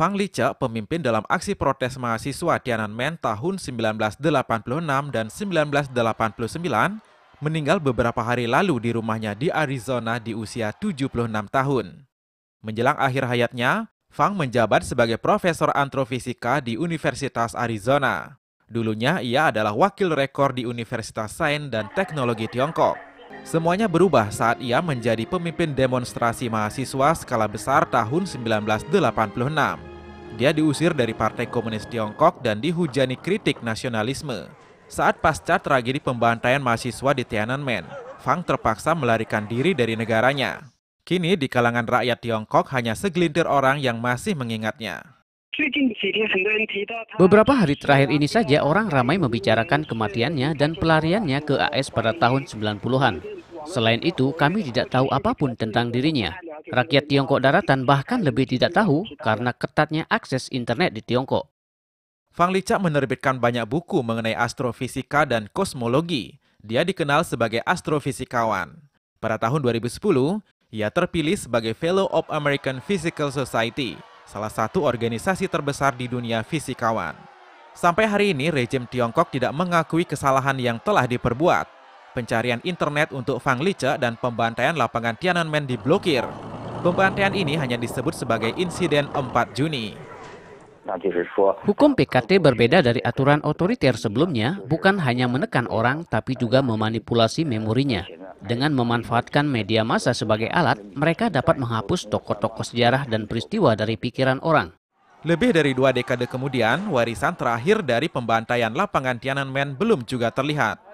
Fang Lice, pemimpin dalam aksi protes mahasiswa Tiananmen tahun 1986 dan 1989, meninggal beberapa hari lalu di rumahnya di Arizona di usia 76 tahun. Menjelang akhir hayatnya, Fang menjabat sebagai profesor antrofisika di Universitas Arizona. Dulunya ia adalah wakil rekor di Universitas Sains dan Teknologi Tiongkok. Semuanya berubah saat ia menjadi pemimpin demonstrasi mahasiswa skala besar tahun 1986. Dia diusir dari Partai Komunis Tiongkok dan dihujani kritik nasionalisme. Saat pasca tragedi pembantaian mahasiswa di Tiananmen, Fang terpaksa melarikan diri dari negaranya. Kini di kalangan rakyat Tiongkok hanya segelintir orang yang masih mengingatnya. Beberapa hari terakhir ini saja orang ramai membicarakan kematiannya dan pelariannya ke AS pada tahun 90-an. Selain itu, kami tidak tahu apapun tentang dirinya. Rakyat Tiongkok daratan bahkan lebih tidak tahu karena ketatnya akses internet di Tiongkok. Fang Licha menerbitkan banyak buku mengenai astrofisika dan kosmologi. Dia dikenal sebagai astrofisikawan. Pada tahun 2010, ia terpilih sebagai Fellow of American Physical Society, salah satu organisasi terbesar di dunia fisikawan. Sampai hari ini, rejim Tiongkok tidak mengakui kesalahan yang telah diperbuat pencarian internet untuk Fang Lice dan pembantaian lapangan Tiananmen diblokir. Pembantaian ini hanya disebut sebagai insiden 4 Juni. Hukum PKT berbeda dari aturan otoriter sebelumnya, bukan hanya menekan orang, tapi juga memanipulasi memorinya. Dengan memanfaatkan media massa sebagai alat, mereka dapat menghapus tokoh-tokoh sejarah dan peristiwa dari pikiran orang. Lebih dari dua dekade kemudian, warisan terakhir dari pembantaian lapangan Tiananmen belum juga terlihat.